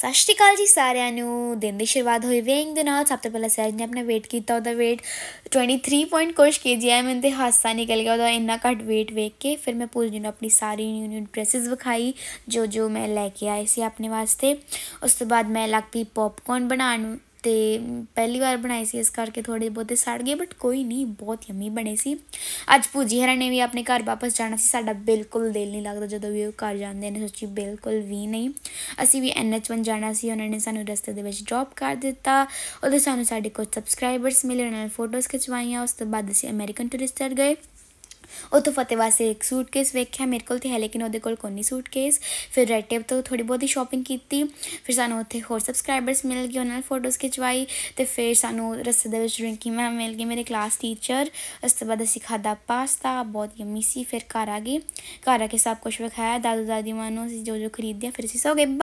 ਸਤਿ ਸ਼੍ਰੀ ਅਕਾਲ ਜੀ ਸਾਰਿਆਂ ਨੂੰ ਦਿਨ ਦੀ ਸ਼ੁਰੂਆਤ ਹੋਈ ਵੇਂਗ ਦੇ ਨਾਲ ਸਭ ਤੋਂ ਪਹਿਲਾਂ ਸਹਿਜ ਨੇ ਆਪਣਾ weight ਕੀਤਾ ਉਹਦਾ weight 23 ਪੁਆਇੰਟ ਕੁਝ ਕੇਜੀਐਮ ਤੇ ਹਾਸਾ ਨਿਕਲ ਗਿਆ ਉਹਦਾ ਇੰਨਾ ਘੱਟ weight ਵੇਖ ਕੇ ਫਿਰ ਮੈਂ ਪੂਰੀ ਨੂੰ ਆਪਣੀ ਸਾਰੀ ਨਿਊ ਨਿਊ ਡਰੈਸਸ ਵਿਖਾਈ ਜੋ ਜੋ ਮੈਂ ਲੈ ਕੇ ਆਈ ਸੀ ਆਪਣੇ ਵਾਸਤੇ ਉਸ ਤੋਂ ਬਾਅਦ ਮੈਂ ਲੱਗ ਪੀ ਪੌਪਕੌਰਨ ਬਣਾਉਣ ਤੇ ਪਹਿਲੀ ਵਾਰ ਬਣਾਈ ਸੀ ਇਸ ਕਰਕੇ ਥੋੜੇ ਬਹੁਤੇ ਸੜ ਗਏ ਬਟ ਕੋਈ ਨਹੀਂ ਬਹੁਤ ਯਮੀ ਬਣੇ ਸੀ ਅੱਜ ਪੂਜੀ ਹਰਾਂ ਨੇ ਵੀ ਆਪਣੇ ਘਰ ਵਾਪਸ ਜਾਣਾ ਸੀ ਸਾਡਾ ਬਿਲਕੁਲ ਦਿਲ ਨਹੀਂ ਲੱਗਦਾ ਜਦੋਂ ਵੀ ਉਹ ਘਰ ਜਾਂਦੇ ਨੇ ਸੱਚੀ ਬਿਲਕੁਲ ਵੀ ਨਹੀਂ ਅਸੀਂ ਵੀ NH1 ਜਾਣਾ ਸੀ ਉਹਨਾਂ ਨੇ ਸਾਨੂੰ ਰਸਤੇ ਦੇ ਵਿੱਚ ਡ੍ਰੌਪ ਕਰ ਦਿੱਤਾ ਉਹਦੇ ਸਾਨੂੰ ਸਾਡੇ ਕੁਝ ਸਬਸਕ੍ਰਾਈਬਰਸ ਮਿਲੇ ਉਹਨਾਂ ਨੇ ਫੋਟੋਜ਼ ਖਿਚਵਾਈਆਂ ਉਸ ਤੋਂ ਬਾਅਦ ਅਸੀਂ ਅਮਰੀਕਨ ਟੂਰਿਸਟਰ ਗਏ ਉੱਥੋਂ ਫਤਿਹ ਵਾਸਤੇ ਇੱਕ ਸੂਟਕੇਸ ਵੇਖਿਆ ਮੇਰੇ ਕੋਲ ਤੇ ਹੈ ਲੇਕਿਨ ਉਹਦੇ ਕੋਲ ਕੋਈ ਨਹੀਂ ਸੂਟਕੇਸ ਫਿਰ ਰੈਡ ਟੇਪ ਤੋਂ ਥੋੜੀ ਬਹੁਤੀ ਸ਼ਾਪਿੰਗ ਕੀਤੀ ਫਿਰ ਸਾਨੂੰ ਉੱਥੇ ਹੋਰ ਸਬਸਕ੍ਰਾਈਬਰਸ ਮਿਲ ਗਏ ਉਹਨਾਂ ਨਾਲ ਫੋਟੋਜ਼ ਖਿਚਵਾਈ ਤੇ ਫਿਰ ਸਾਨੂੰ ਰਸਤੇ ਦੇ ਵਿੱਚ ਡਰਿੰਕੀ ਮੈਮ ਮਿਲ ਗਈ ਮੇਰੇ ਕਲਾਸ ਟੀਚਰ ਉਸ ਤੋਂ ਬਾਅਦ ਅਸੀਂ ਖਾਦਾ ਪਾਸਤਾ ਬਹੁਤ ਯਮੀ ਸੀ ਫਿਰ ਘਰ ਆ ਗਏ ਘਰ ਆ ਕੇ ਸਭ ਕੁਝ ਵਿਖਾਇਆ ਦਾਦੂ ਦਾਦੀ ਮਾਂ ਨੂੰ ਅਸੀਂ ਜੋ ਜੋ ਖਰੀਦਿਆ ਫਿਰ ਅਸੀਂ ਸੋ ਗਏ